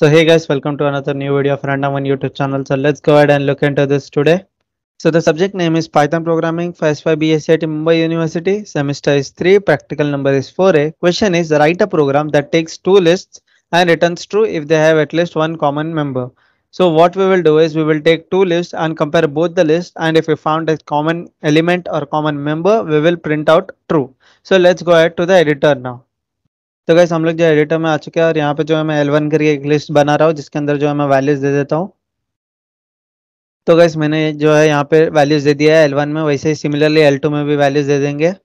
So hey guys, welcome to another new video of Random One YouTube channel. So let's go ahead and look into this today. So the subject name is Python Programming for S5 BSIT Mumbai University. Semester is 3, practical number is 4A. Question is write a program that takes two lists and returns true if they have at least one common member. So what we will do is we will take two lists and compare both the lists and if we found a common element or common member, we will print out true. So let's go ahead to the editor now. तो guys हम लोग जो editor में आ चुके हैं और यहाँ पे जो है मैं एल वन करके एक लिस्ट बना रहा हूँ जिसके अंदर जो है मैं वैल्यूज दे देता हूँ तो गैस मैंने जो है यहाँ पे वैल्यूज दे दिया है एल वन में वैसे ही सिमिलरली एल टू में भी वैल्यूज दे देंगे तो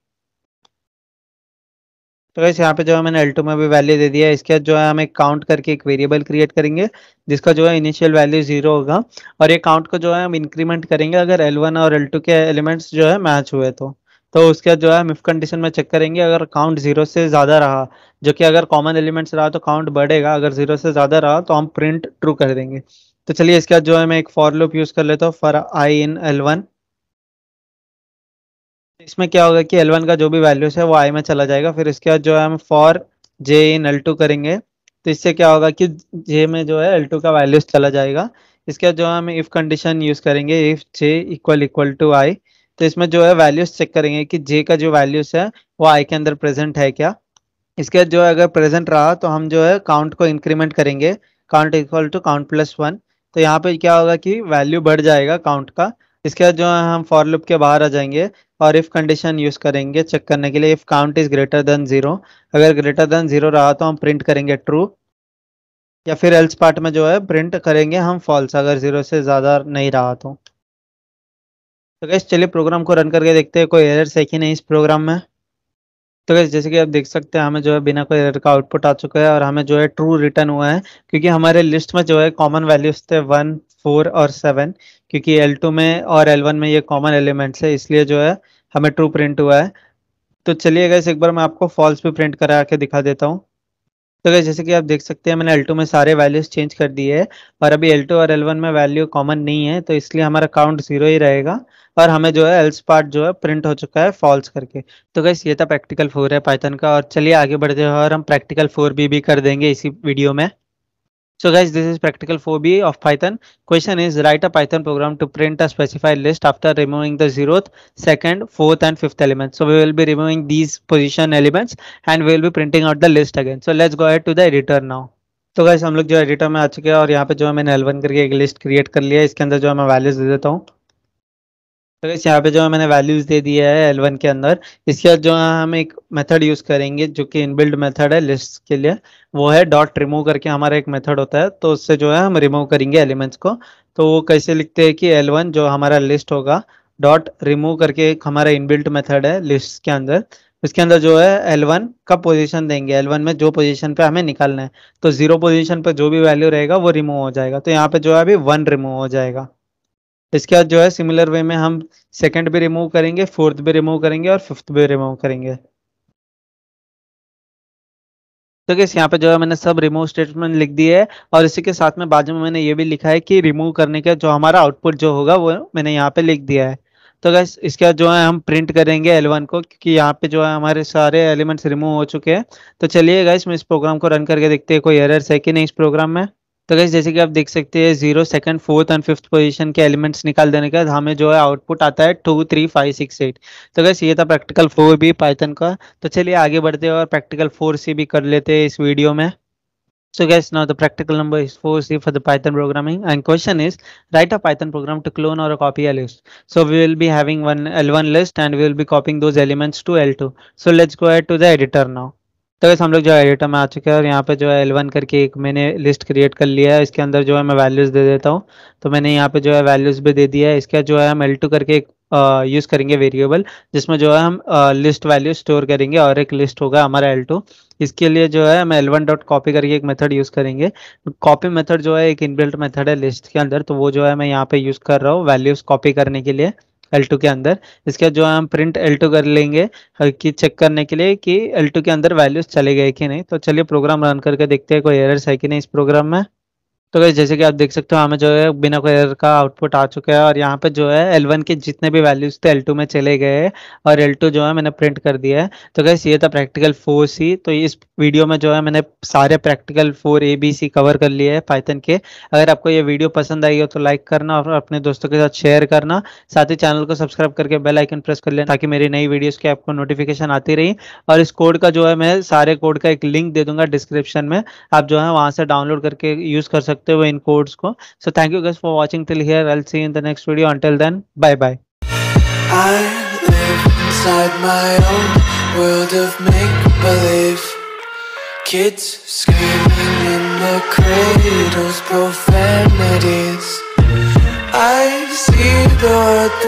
गैस यहाँ पे जो है मैंने एल टू में भी वैल्यू दे दिया है इसके बाद जो है हम एक काउंट करके एक वेरिएबल क्रिएट करेंगे जिसका जो है इनिशियल वैल्यू जीरो होगा और ये काउंट को जो है हम इंक्रीमेंट करेंगे अगर एल वन और एल टू के एलिमेंट्स जो है मैच हुए तो तो उसके बाद जो है मिफ कंडीशन में चेक करेंगे अगर काउंट जीरो से ज़्यादा रहा जो कि अगर कॉमन एलिमेंट्स रहा तो काउंट बढ़ेगा अगर जीरो से ज़्यादा रहा तो हम प्रिंट ट्रू कर देंगे तो चलिए इसके बाद जो है मैं एक फॉर लूप यूज़ कर लेता हूँ for I in L one इसमें क्या होगा कि एल वन का जो भी वैल्यूज है वो आई में चला जाएगा फिर इसके बाद जो है हम for j in L two करेंगे तो इससे क्या होगा कि जे में जो है एल टू का वैल्यूज चला जाएगा इसके बाद जो है हम इफ़ कंडीशन यूज़ करेंगे if j equal equal to I तो इसमें जो है वैल्यूज चेक करेंगे कि जे का जो वैल्यूज है वो आई के अंदर प्रेजेंट है क्या इसके जो अगर प्रेजेंट रहा तो हम जो है काउंट को इंक्रीमेंट करेंगे count equal to count plus one तो यहाँ पे क्या होगा कि वैल्यू बढ़ जाएगा काउंट का इसके बाद जो है हम फॉर लूप के बाहर आ जाएंगे और इफ़ कंडीशन यूज़ करेंगे चेक करने के लिए if count is greater than zero अगर ग्रेटर देन ज़ीरो रहा तो हम प्रिंट करेंगे ट्रू या फिर एल्स पार्ट में जो है प्रिंट करेंगे हम फॉल्स अगर ज़ीरो से ज़्यादा नहीं रहा तो तो गैस चलिए प्रोग्राम को रन करके देखते हैं कोई एरर्स है कि नहीं इस प्रोग्राम में तो गैस जैसे कि आप देख सकते हैं हमें जो है बिना कोई एरर का आउटपुट आ चुका है और हमें जो है ट्रू रिटर्न हुआ है क्योंकि हमारे लिस्ट में जो है कॉमन वैल्यूज थे वन फोर और सेवन क्योंकि एल टू में और एल वन में ये कॉमन एलिमेंट्स है इसलिए जो है हमें ट्रू प्रिंट हुआ है तो चलिए गैस एक बार मैं आपको फॉल्स भी प्रिंट करा के दिखा देता हूँ तो गैस जैसे कि आप देख सकते हैं मैंने एल्टो में सारे वैल्यूज चेंज कर दिए है और अभी एल्टो और एल में वैल्यू कॉमन नहीं है तो इसलिए हमारा काउंट जीरो ही रहेगा और हमें जो है एल्स पार्ट जो है प्रिंट हो चुका है फॉल्स करके तो गैस ये था प्रैक्टिकल फोर है पाइथन का और चलिए आगे बढ़ते हैं और हम प्रैक्टिकल फोर भी, भी कर देंगे इसी वीडियो में So guys, this is practical 4b of Python. Question is write a Python program to print a specified list after removing the zeroth second fourth and fifth elements. So we will be removing these position elements and we will be printing out the list again. So let's go ahead to the editor now. तो guys हम लोग जो editor में आ चुके हैं और यहाँ पे जो है मैंने एलवन करके एक लिस्ट क्रिएट कर लिया है इसके अंदर जो है मैं वैल्यूज दे देता हूँ तो इस यहाँ पे जो है मैंने वैल्यूज दे दिया है L1 के अंदर इसके बाद जो है हम एक मेथड यूज करेंगे जो कि इनबिल्ड मेथड है लिस्ट के लिए वो है डॉट रिमूव करके हमारा एक मेथड होता है तो उससे जो है हम रिमूव करेंगे एलिमेंट्स को तो वो कैसे लिखते हैं कि L1 जो हमारा लिस्ट होगा डॉट रिमूव करके एक हमारा इनबिल्ट मेथड है लिस्ट के अंदर उसके अंदर जो है L1 का पोजीशन देंगे L1 में जो पोजीशन पे हमें निकालना है तो जीरो पोजीशन पे जो भी वैल्यू रहेगा वो रिमूव हो जाएगा तो यहाँ पे जो है अभी वन रिमूव हो जाएगा इसके बाद जो है सिमिलर वे में हम सेकंड भी रिमूव करेंगे फोर्थ भी रिमूव करेंगे और फिफ्थ भी रिमूव करेंगे तो कैसे यहाँ पे जो है मैंने सब रिमूव स्टेटमेंट लिख दी है और इसी के साथ में बाजू में मैंने ये भी लिखा है कि रिमूव करने का जो हमारा आउटपुट जो होगा वो मैंने यहाँ पे लिख दिया है तो गैस इसके बाद जो है हम प्रिंट करेंगे L1 को क्योंकि यहाँ पे जो है हमारे सारे एलिमेंट्स रिमूव हो चुके हैं तो चलिए गैस मैं इस प्रोग्राम को रन करके देखते हैं कोई एरर्स है कि नहीं इस प्रोग्राम में तो गैस जैसे कि आप देख सकते हैं zero second fourth and fifth position के एलिमेंट्स निकाल देने के बाद हमें जो है आउटपुट आता है two three five six eight तो गैस ये था प्रैक्टिकल फोर भी पाइथन का तो चलिए आगे बढ़ते हैं और प्रैक्टिकल फोर सी भी कर लेते हैं इस वीडियो में so guys now the practical number is four C for the Python programming and question is write a Python program to clone or copy a list so we will be having one L list and we will be copying those elements to L two so let's go ahead to the editor now तो वैसे हम लोग जो है editor में आ चुके हैं और यहाँ पे जो है L1 करके एक मैंने लिस्ट क्रिएट कर लिया है इसके अंदर जो है मैं वैल्यूज़ दे देता हूँ तो मैंने यहाँ पे जो है वैल्यूज़ भी दे दिया है इसका जो है हम टू करके एक यूज़ करेंगे वेरिएबल जिसमें जो है हम लिस्ट वैल्यू स्टोर करेंगे और एक लिस्ट होगा हमारा टू इसके लिए जो है हम वन डॉट कॉपी करके एक मेथड यूज़ करेंगे कॉपी मेथड जो है एक इनबिल्ट मेथड है लिस्ट के अंदर तो वो जो है मैं यहाँ पे यूज़ कर रहा हूँ वैल्यूज़ कॉपी करने के लिए L2 के अंदर इसके जो हम प्रिंट L2 कर लेंगे कि चेक करने के लिए कि L2 के अंदर वैल्यूज चले गए कि नहीं तो चलिए प्रोग्राम रन करके देखते हैं कोई एरर्स है कि नहीं इस प्रोग्राम में तो गई जैसे कि आप देख सकते हो हमें जो है बिना कोई एरर का आउटपुट आ चुका है और यहाँ पे जो है L1 के जितने भी वैल्यूज थे L2 में चले गए और L2 जो है मैंने प्रिंट कर दिया है तो गैस ये था प्रैक्टिकल फोर सी तो इस वीडियो में जो है मैंने सारे practical four A B C cover कर लिए है पाइथन के अगर आपको ये वीडियो पसंद आई हो तो लाइक करना और अपने दोस्तों के साथ शेयर करना साथ ही चैनल को सब्सक्राइब करके बेल आइकन प्रेस कर लेना ताकि मेरी नई वीडियोज़ की आपको नोटिफिकेशन आती रही और इस कोड का जो है मैं सारे कोड का एक लिंक दे दूंगा डिस्क्रिप्शन में आप जो है वहाँ से डाउनलोड करके यूज़ कर सकते सकते हो इन कोड्स को so thank you guys for watching till here I see in the next video until then bye bye I will inside my own world of make-believe Kids screaming in the cradles, profanities I see the bye.